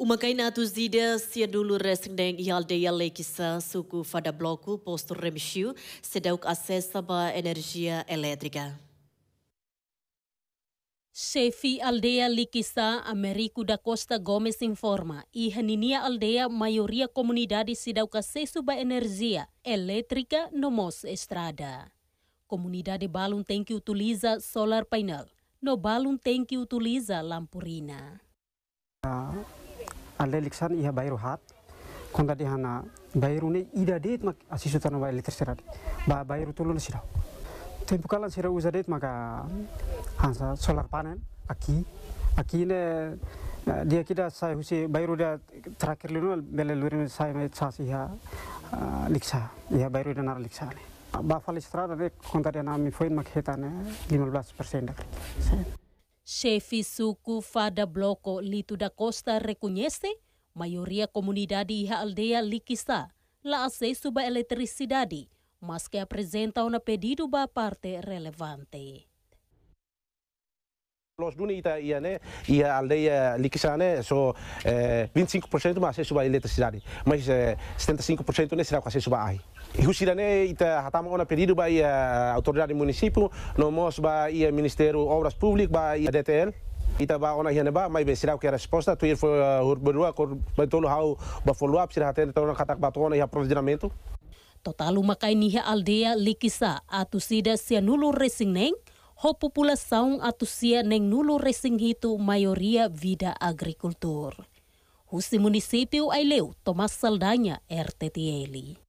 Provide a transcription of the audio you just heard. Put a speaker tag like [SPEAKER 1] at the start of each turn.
[SPEAKER 1] Uma Umakaina tuzida sia dulu resindeng aldeia leikisa suku fada bloco posto remxiu sedauk acesso ba energia elétrica. Chefe aldeia Liquissá, Américo da Costa Gomes informa e Raninia aldeia maioria comunidade se dá o acesso à energia elétrica no Mos Estrada. Comunidade Balum tem que utilizar solar painel. No Balum tem que utilizar lampurina.
[SPEAKER 2] Ah alle liksan iha bayru hat konda di hana bayru ne ida det mak asisu tanwa eliter seradi ba bayru tulun sirau tempu kalan sira uza det maka hansa solar panen aki aki ne dia kida sai husi bayru dia terakhir lino bela lurin sai me tsasi iha eh, liksa iha bayru dia nar liksa ne ba falis trada da konda mi foin mak hetane 15% dak
[SPEAKER 1] chefe suku fada bloko Litu da Costa reconhece maioria comunidade e aldeia likisa la acesso ba eletricidade, mas que apresentam na pedido ba parte relevante.
[SPEAKER 3] L'Unione italiana e a lei lì che sane so 25% eh, ma se suba eletricidade, mas 75% ne será quase suba ai. E o ita hatama ona pedido ba a autoridade do município, no mos by o Ministério Obras Públicas ba a DTL. Ita ba ona hiana ba mai be sirau ke resposta tu ir for eh, urbanua kor betolo how ba follow up sirate tona katak batona ya planejamento.
[SPEAKER 1] Total makai niha aldea likisa atusida sianulu racing neng ho população atusia nem nulo hito maioria vida agricultor. Husi município Aileu, Tomás Saldanha, RTTL.